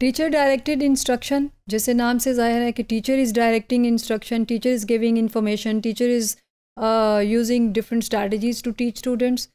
Teacher directed instruction जैसे नाम से जाहिर है कि teacher is directing instruction teacher is giving information teacher is using different strategies to teach students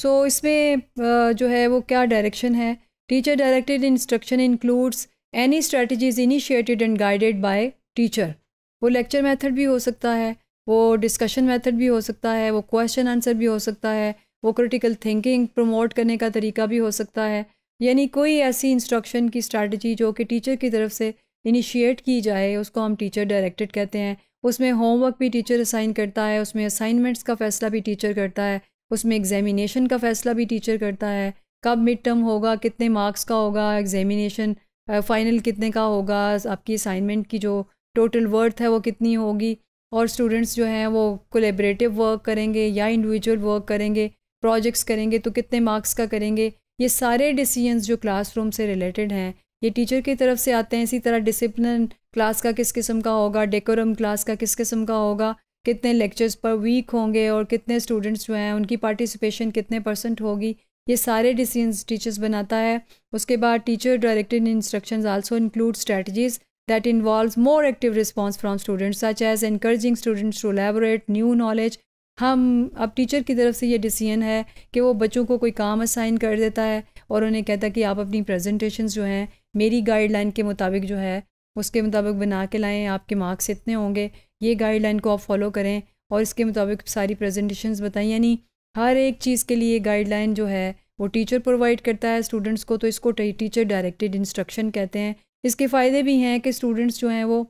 so इसमें uh, जो है वो क्या डायरेक्शन है teacher directed instruction includes any strategies initiated and guided by teacher वो लेक्चर मेथड भी हो सकता है वो डिस्कशन मेथड भी हो सकता है वो क्वेश्चन आंसर भी हो सकता है वो क्रिटिकल थिंकिंग प्रमोट करने का तरीका भी हो सकता है यानी कोई ऐसी इंस्ट्रक्शन की स्ट्रेटजी जो कि टीचर की तरफ से इनिशिएट की जाए उसको हम टीचर डायरेक्टेड कहते हैं उसमें होमवर्क भी टीचर असाइन करता है उसमें असाइनमेंट्स का फ़ैसला भी टीचर करता है उसमें एग्जामिनेशन का फ़ैसला भी टीचर करता है कब मिड टर्म होगा कितने मार्क्स का होगा एग्जामिनेशन फ़ाइनल कितने का होगा आपकी असाइनमेंट की जो टोटल वर्थ है वो कितनी होगी और स्टूडेंट्स जो हैं वो कोलेबरेटिव वर्क करेंगे या इंडिविजुअल वर्क करेंगे प्रोजेक्ट्स करेंगे तो कितने मार्क्स का करेंगे ये सारे डिसीजंस जो क्लासरूम से रिलेटेड हैं ये टीचर की तरफ से आते हैं इसी तरह डिसिप्लिन क्लास का किस किस्म का होगा डेकोरम क्लास का किस किस्म का होगा कितने लेक्चर्स पर वीक होंगे और कितने स्टूडेंट्स जो हैं उनकी पार्टिसिपेशन कितने परसेंट होगी ये सारे डिसीजंस टीचर्स बनाता है उसके बाद teacher directed instructions also include strategies that involve more active response from students such as encouraging students to elaborate new knowledge हम अब टीचर की तरफ से ये डिसीजन है कि वो बच्चों को कोई काम असाइन कर देता है और उन्हें कहता है कि आप अपनी प्रेजेंटेशन जो हैं मेरी गाइडलाइन के मुताबिक जो है उसके मुताबिक बना के लाएँ आपके मार्क्स इतने होंगे ये गाइडलाइन को आप फॉलो करें और इसके मुताबिक सारी प्रेजेंटेशंस बताएं यानी हर एक चीज़ के लिए गाइडलाइन जो है वो टीचर प्रोवाइड करता है स्टूडेंट्स को तो इसको टीचर डायरेक्टेड इंस्ट्रक्शन कहते हैं इसके फ़ायदे भी हैं कि स्टूडेंट्स जो हैं वो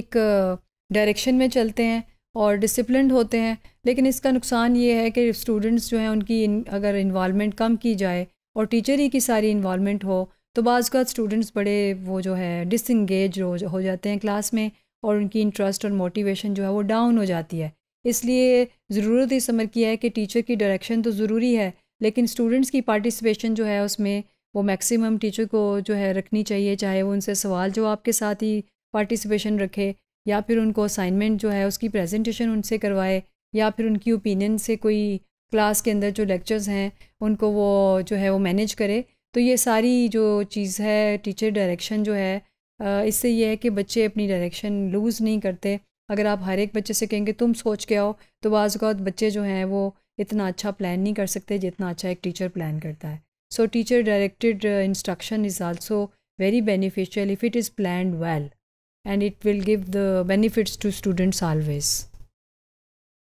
एक डायरेक्शन में चलते हैं और डिसिप्लिन होते हैं लेकिन इसका नुकसान ये है कि स्टूडेंट्स जो हैं उनकी इन, अगर इन्वालमेंट कम की जाए और टीचर ही की सारी इन्वालमेंट हो तो बाज़ का स्टूडेंट्स बड़े वो जो है डिसंगेज हो, हो जाते हैं क्लास में और उनकी इंटरेस्ट और मोटिवेशन जो है वो डाउन हो जाती है इसलिए ज़रूरत इस समर की है कि टीचर की डायरेक्शन तो ज़रूरी है लेकिन स्टूडेंट्स की पार्टिसिपेशन जो है उसमें वो मैक्सिमम टीचर को जो है रखनी चाहिए चाहे वो उनसे सवाल जवाब के साथ ही पार्टिसिपेशन रखे या फिर उनको असाइनमेंट जो है उसकी प्रेजेंटेशन उनसे करवाए या फिर उनकी ओपिनियन से कोई क्लास के अंदर जो लेक्चर्स हैं उनको वो जो है वो मैनेज करे तो ये सारी जो चीज़ है टीचर डायरेक्शन जो है इससे ये है कि बच्चे अपनी डायरेक्शन लूज़ नहीं करते अगर आप हर एक बच्चे से कहेंगे तुम सोच के आओ तो बाज़ात बच्चे जो हैं वो इतना अच्छा प्लान नहीं कर सकते जितना अच्छा एक टीचर प्लान करता है so teacher directed instruction is also very beneficial if it is plan well and it will give the benefits to students always.